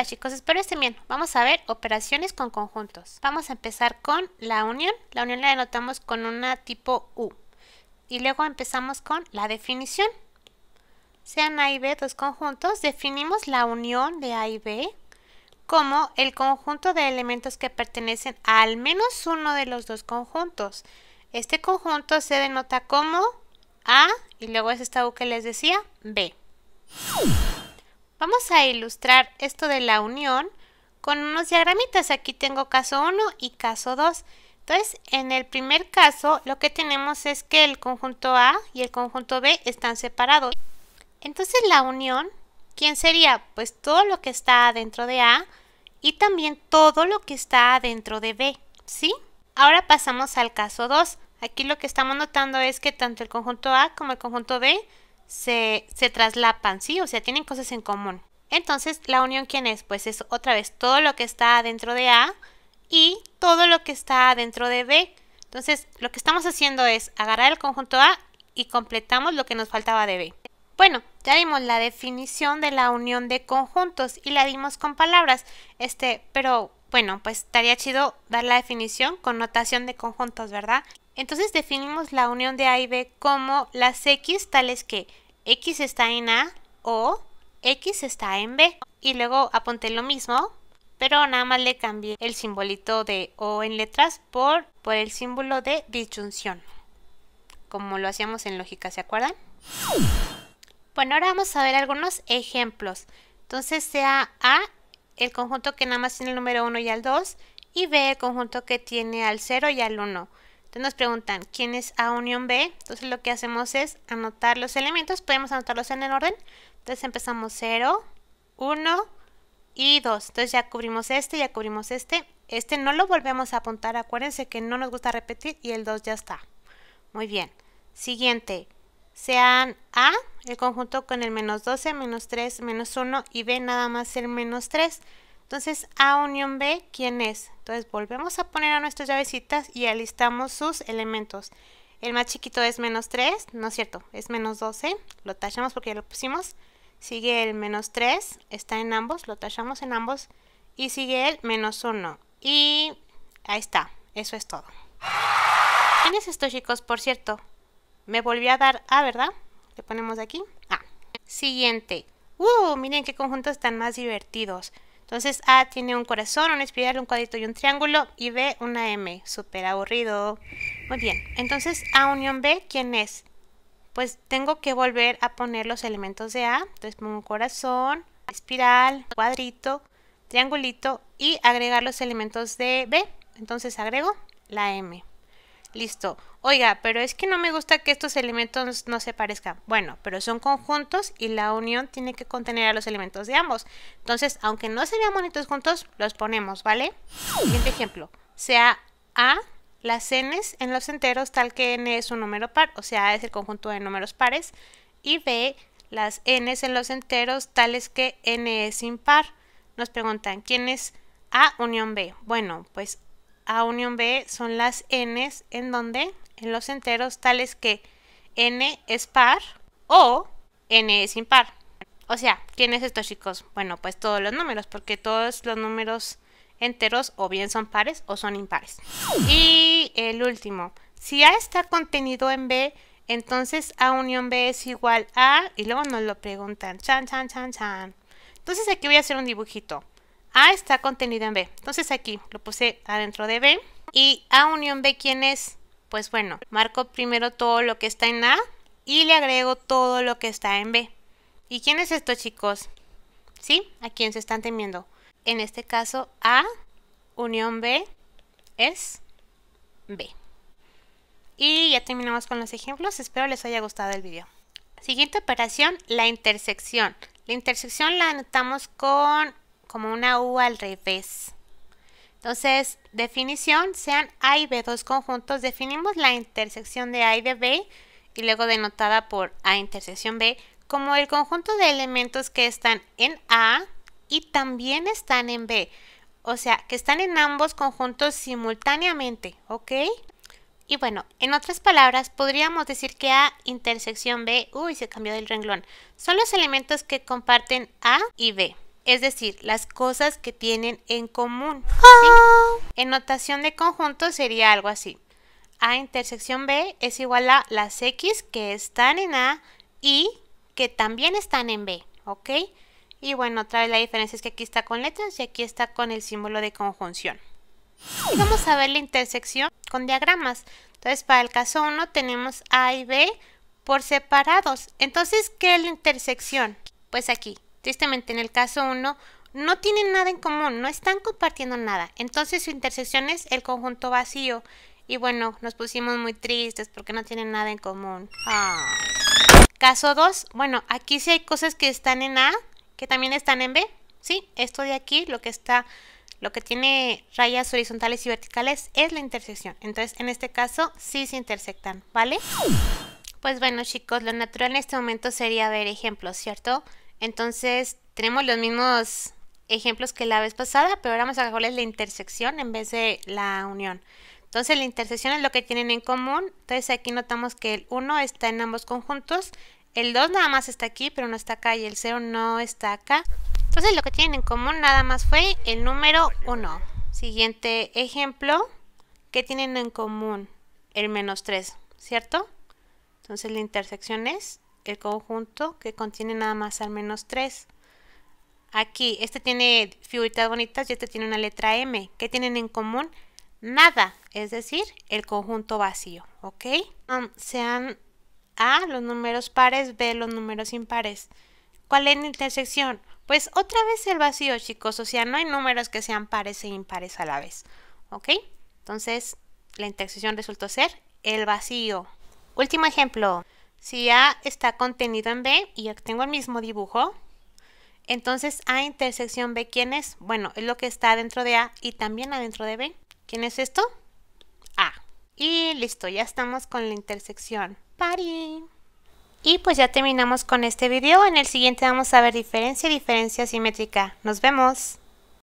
Hola chicos, espero estén bien. Vamos a ver operaciones con conjuntos. Vamos a empezar con la unión. La unión la denotamos con una tipo U. Y luego empezamos con la definición. Sean A y B dos conjuntos, definimos la unión de A y B como el conjunto de elementos que pertenecen a al menos uno de los dos conjuntos. Este conjunto se denota como A y luego es esta U que les decía, B. Vamos a ilustrar esto de la unión con unos diagramitas. Aquí tengo caso 1 y caso 2. Entonces, en el primer caso, lo que tenemos es que el conjunto A y el conjunto B están separados. Entonces, la unión, ¿quién sería? Pues todo lo que está dentro de A y también todo lo que está dentro de B, ¿sí? Ahora pasamos al caso 2. Aquí lo que estamos notando es que tanto el conjunto A como el conjunto B se, traslapan, ¿sí? O sea, tienen cosas en común. Entonces, ¿la unión quién es? Pues es otra vez todo lo que está dentro de A y todo lo que está dentro de B. Entonces, lo que estamos haciendo es agarrar el conjunto A y completamos lo que nos faltaba de B. Bueno, ya dimos la definición de la unión de conjuntos y la dimos con palabras, este, pero bueno, pues estaría chido dar la definición con notación de conjuntos, ¿verdad? Entonces definimos la unión de A y B como las X tales que X está en A o X está en B. Y luego apunté lo mismo, pero nada más le cambié el simbolito de O en letras por, por el símbolo de disyunción, como lo hacíamos en lógica, ¿se acuerdan? Bueno, ahora vamos a ver algunos ejemplos. Entonces sea A el conjunto que nada más tiene el número 1 y al 2 y B el conjunto que tiene al 0 y al 1. Entonces nos preguntan quién es A unión B. Entonces lo que hacemos es anotar los elementos. Podemos anotarlos en el orden. Entonces empezamos 0, 1 y 2. Entonces ya cubrimos este, ya cubrimos este. Este no lo volvemos a apuntar. Acuérdense que no nos gusta repetir y el 2 ya está. Muy bien. Siguiente sean A, el conjunto con el menos 12, menos 3, menos 1 y B nada más el menos 3. Entonces A unión B, ¿quién es? Entonces volvemos a poner a nuestras llavecitas y alistamos sus elementos. El más chiquito es menos 3, no es cierto, es menos 12, lo tachamos porque ya lo pusimos. Sigue el menos 3, está en ambos, lo tachamos en ambos. Y sigue el menos 1. Y ahí está, eso es todo. ¿Quién es esto chicos, por cierto? Me volví a dar A, ah, ¿verdad? Le ponemos aquí. A. Ah. Siguiente. ¡Uh! Miren qué conjuntos tan más divertidos. Entonces A tiene un corazón, una espiral, un cuadrito y un triángulo. Y B una M. Súper aburrido. Muy bien. Entonces A unión B, ¿quién es? Pues tengo que volver a poner los elementos de A. Entonces pongo un corazón, espiral, cuadrito, triangulito y agregar los elementos de B. Entonces agrego la M. Listo. Oiga, pero es que no me gusta que estos elementos no se parezcan. Bueno, pero son conjuntos y la unión tiene que contener a los elementos de ambos. Entonces, aunque no se vean bonitos juntos, los ponemos, ¿vale? Siguiente ejemplo. Sea A las n en los enteros tal que n es un número par, o sea, A es el conjunto de números pares, y B las n en los enteros tales que n es impar. Nos preguntan, ¿quién es A unión B? Bueno, pues a unión B son las n, en donde en los enteros tales que n es par o n es impar. O sea, ¿quién es esto, chicos? Bueno, pues todos los números, porque todos los números enteros o bien son pares o son impares. Y el último, si A está contenido en B, entonces A unión B es igual a, y luego nos lo preguntan, chan, chan, chan, chan. Entonces aquí voy a hacer un dibujito. A está contenido en B. Entonces aquí lo puse adentro de B. ¿Y A unión B quién es? Pues bueno, marco primero todo lo que está en A y le agrego todo lo que está en B. ¿Y quién es esto, chicos? ¿Sí? ¿A quién se están temiendo? En este caso, A unión B es B. Y ya terminamos con los ejemplos. Espero les haya gustado el video. Siguiente operación, la intersección. La intersección la anotamos con como una U al revés. Entonces, definición, sean A y B dos conjuntos, definimos la intersección de A y de B y luego denotada por A intersección B como el conjunto de elementos que están en A y también están en B. O sea, que están en ambos conjuntos simultáneamente, ¿ok? Y bueno, en otras palabras, podríamos decir que A intersección B, uy, se cambió del renglón, son los elementos que comparten A y B es decir, las cosas que tienen en común. Ah. En notación de conjunto sería algo así. A intersección B es igual a las X que están en A y que también están en B, ¿ok? Y bueno, otra vez la diferencia es que aquí está con letras y aquí está con el símbolo de conjunción. vamos a ver la intersección con diagramas. Entonces, para el caso 1 tenemos A y B por separados. Entonces, ¿qué es la intersección? Pues aquí, Tristemente, en el caso 1, no tienen nada en común, no están compartiendo nada. Entonces su intersección es el conjunto vacío. Y bueno, nos pusimos muy tristes porque no tienen nada en común. Caso 2, bueno, aquí sí hay cosas que están en A, que también están en B. Sí, esto de aquí, lo que está, lo que tiene rayas horizontales y verticales es la intersección. Entonces, en este caso, sí se intersectan, ¿vale? Pues bueno, chicos, lo natural en este momento sería ver ejemplos, ¿cierto? Entonces, tenemos los mismos ejemplos que la vez pasada, pero ahora vamos a es la intersección en vez de la unión. Entonces la intersección es lo que tienen en común. Entonces aquí notamos que el 1 está en ambos conjuntos. El 2 nada más está aquí, pero no está acá. Y el 0 no está acá. Entonces lo que tienen en común nada más fue el número 1. Siguiente ejemplo. ¿Qué tienen en común? El menos 3, ¿cierto? Entonces la intersección es el conjunto que contiene nada más al menos 3. Aquí, este tiene figuritas bonitas y este tiene una letra M. ¿Qué tienen en común? Nada, es decir, el conjunto vacío, ¿ok? Um, sean A los números pares, B los números impares. ¿Cuál es la intersección? Pues otra vez el vacío, chicos, o sea, no hay números que sean pares e impares a la vez, ¿ok? Entonces, la intersección resultó ser el vacío. Último ejemplo. Si A está contenido en B y tengo el mismo dibujo, entonces A intersección B, ¿quién es? Bueno, es lo que está dentro de A y también adentro de B. ¿Quién es esto? A. Y listo, ya estamos con la intersección. ¡Pari! Y pues ya terminamos con este video. En el siguiente vamos a ver diferencia y diferencia simétrica. ¡Nos vemos!